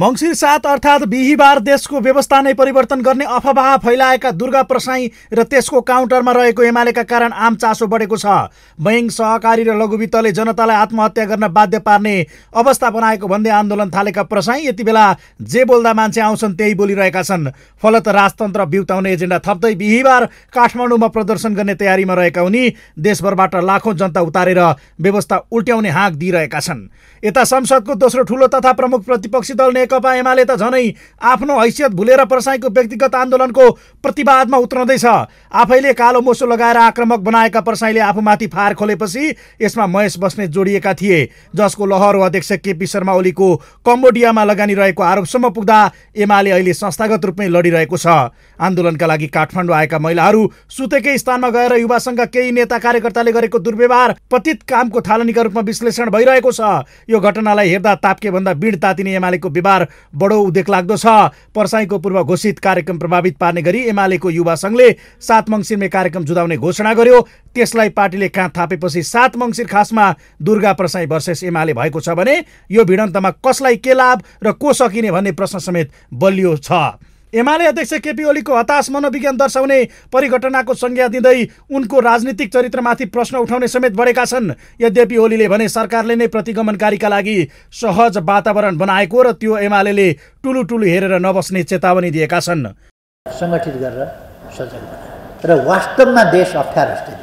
मङ्सिर सात अर्थात् बिहिबार देशको व्यवस्था नै परिवर्तन गर्ने अफवाह फैलाएका दुर्गा प्रसाई र त्यसको काउन्टरमा रहेको एमालेका कारण आम चासो बढेको छ बैङ्क सहकारी र लघुवित्तले जनतालाई आत्महत्या गर्न बाध्य पार्ने अवस्था बनाएको भन्दै आन्दोलन थालेका प्रसाई यति बेला जे बोल्दा मान्छे आउँछन् त्यही बोलिरहेका छन् फलत राजतन्त्र बिउताउने एजेन्डा थप्दै बिहिबार काठमाडौँमा प्रदर्शन गर्ने तयारीमा रहेका उनी देशभरबाट लाखौँ जनता उतारेर व्यवस्था उल्ट्याउने हाँक दिइरहेका छन् यता संसदको दोस्रो ठुलो तथा प्रमुख प्रतिपक्षी दल नेकपा एमाले त झनै आफ्नो हैसियत भुलेर परसाईको व्यक्तिगत आन्दोलनको प्रतिवादमा उत्रँदैछ आफैले कालो मोसो लगाएर आक्रमक बनाएका परसाईले आफूमाथि फार खोलेपछि यसमा महेश बस्नेत जोडिएका थिए जसको लहर अध्यक्ष केपी शर्मा ओलीको कम्बोडियामा लगानी रहेको आरोपसम्म पुग्दा एमाले अहिले संस्थागत रूपमै लडिरहेको छ आन्दोलनका लागि काठमाडौँ आएका महिलाहरू सुतेकै स्थानमा गएर युवा केही नेता कार्यकर्ताले गरेको दुर्व्यवहार पतित कामको थालनीका रूपमा विश्लेषण भइरहेको छ यो घटनालाई हेर्दा तापके भन्दा बिड तातिने एमालेको विवाद बढो बडो लाग्दो छ पर्साईको पूर्व घोषित कार्यक्रम प्रभावित पार्ने गरी एमालेको युवा संघले सात मङ्सिरमै कार्यक्रम जुदाउने घोषणा गर्यो त्यसलाई पार्टीले कहाँ थापेपछि सात मङ्सिर खासमा दुर्गा प्रसाई भर्सेस एमाले भएको छ भने यो भिडन्तमा कसलाई के लाभ र को सकिने भन्ने प्रश्न समेत बलियो छ एमाले अध्यक्ष केपी ओलीको हताश मनोविज्ञान दर्शाउने परिघटनाको संज्ञा दिँदै उनको राजनीतिक चरित्रमाथि प्रश्न उठाउने समेत बढेका छन् यद्यपि ओलीले भने सरकारले नै प्रतिगमनकारीका लागि सहज वातावरण बनाएको र त्यो एमाले टुलु टुलु हेरेर नबस्ने चेतावनी दिएका छन् सङ्गठित गरेर र वास्तवमा देश अप्ठ्यारो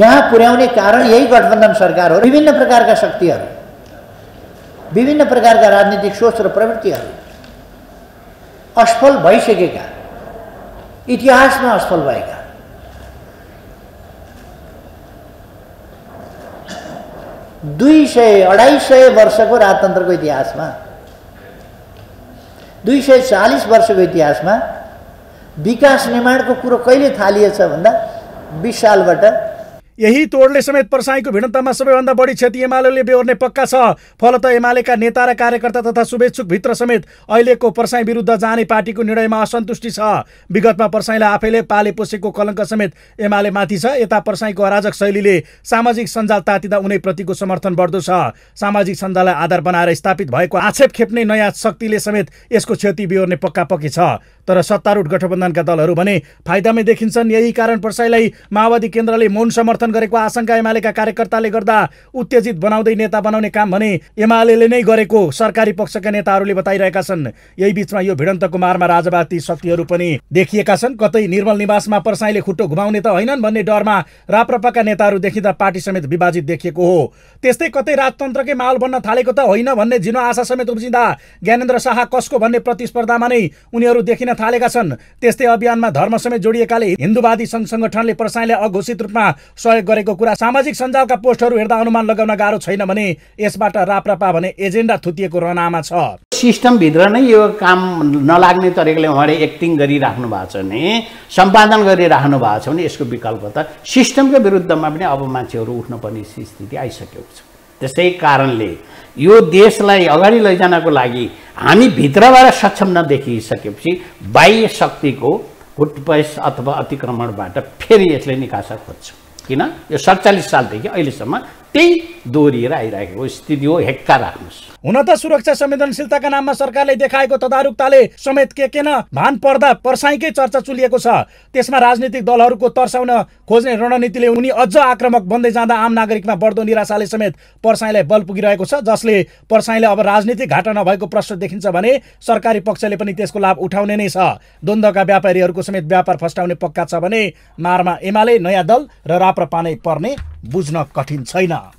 यहाँ पुर्याउने कारण यही गठबन्धन सरकार हो विभिन्न प्रकारका शक्तिहरू विभिन्न प्रकारका राजनीतिक सोच र प्रवृत्तिहरू असफल भइसकेका इतिहासमा असफल भएका दुई सय अढाई सय वर्षको राजतन्त्रको इतिहासमा दुई सय चालिस वर्षको इतिहासमा विकास निर्माणको कुरो कहिले थालिएछ भन्दा बिस सालबाट यही तोडले समेत परसाईको भिडन्तमा सबैभन्दा बढी क्षति एमाले बेहोर्ने पक्का छ फलत एमालेका नेता र कार्यकर्ता तथा शुभेच्छुकभित्र समेत अहिलेको परसाई विरुद्ध जाने पार्टीको निर्णयमा असन्तुष्टि छ विगतमा परसाईलाई आफैले पाले पोसेको कलङ्क समेत एमाले माथि छ यता परसाईको अराजक शैलीले सामाजिक सञ्जाल तातिँदा उनै प्रतिको समर्थन बढ्दो छ सामाजिक सञ्जाललाई आधार बनाएर स्थापित भएको आक्षेप खेप्ने नयाँ शक्तिले समेत यसको क्षति बेहोर्ने पक्का पक्की छ तर सत्तारूढ गठबन्धनका दलहरू भने फाइदामै देखिन्छन् यही कारण परसाईलाई माओवादी केन्द्रले मौन समर्थन परिवर्तन गरेको आशंका एमालेका कार्यकर्ताले गर्दा उत्तेजित बनाउँदै नेता बनाउने काम भने एमाले नै गरेको सरकारी पक्षका नेताहरूले बताइरहेका छन् यही बिचमा यो भिडन्तको मारमा राजवादी शक्तिहरू पनि देखिएका छन् कतै निर्मल निवासमा पर्साईले खुट्टो घुमाउने त होइनन् भन्ने डरमा राप्रपाका नेताहरू देखिँदा पार्टी समेत विभाजित देखिएको हो त्यस्तै कतै राजतन्त्रकै माहौल बन्न थालेको त होइन भन्ने झिनो आशा समेत उब्जिँदा ज्ञानेन्द्र शाह कसको भन्ने प्रतिस्पर्धामा नै उनीहरू देखिन थालेका छन् त्यस्तै अभियानमा धर्म समेत जोडिएकाले हिन्दूवादी संघ सङ्गठनले पर्साईलाई अघोषित रूपमा सहयोग प्रयोग गरेको कुरा सामाजिक सञ्जालका पोस्टहरू हेर्दा अनुमान लगाउन गाह्रो छैन भने यसबाट राप्रपा भने एजेन्डा थुतिएको रनामा छ सिस्टमभित्र नै यो काम नलाग्ने तरिकाले उहाँले एक्टिङ गरिराख्नु भएको छ भने सम्पादन गरिराख्नु भएको छ भने यसको विकल्प त सिस्टमको विरुद्धमा पनि अब मान्छेहरू उठ्नुपर्ने स्थिति आइसकेको छ त्यसै कारणले यो देशलाई अगाडि लैजानको लागि हामी भित्रबाट सक्षम नदेखिसकेपछि बाह्य शक्तिको हुटपैस अथवा अतिक्रमणबाट फेरि यसले निकासा खोज्छ किन यो सडचालिस सालदेखि अहिलेसम्म त्यही दोहोरिएर आइरहेको स्थिति हो हेक्का राख्नुहोस् हुन त सुरक्षा संवेदनशीलताका नाममा सरकारले देखाएको तदारुकताले समेत के के न भान पर्दा पर्साईकै चर्चा चुलिएको छ त्यसमा राजनीतिक दलहरूको तर्साउन खोज्ने रणनीतिले उनी अझ आक्रमक बन्दै जाँदा आम नागरिकमा बढ्दो निराशाले समेत पर्साईलाई बल पुगिरहेको छ जसले पर्साइले अब राजनीतिक घाटा नभएको प्रश्न देखिन्छ भने सरकारी पक्षले पनि त्यसको लाभ उठाउने नै छ द्वन्द्वका व्यापारीहरूको समेत व्यापार फस्टाउने पक्का छ भने मारमा एमाले नयाँ दल र राप्रपा नै पर्ने बुझ्न कठिन छैन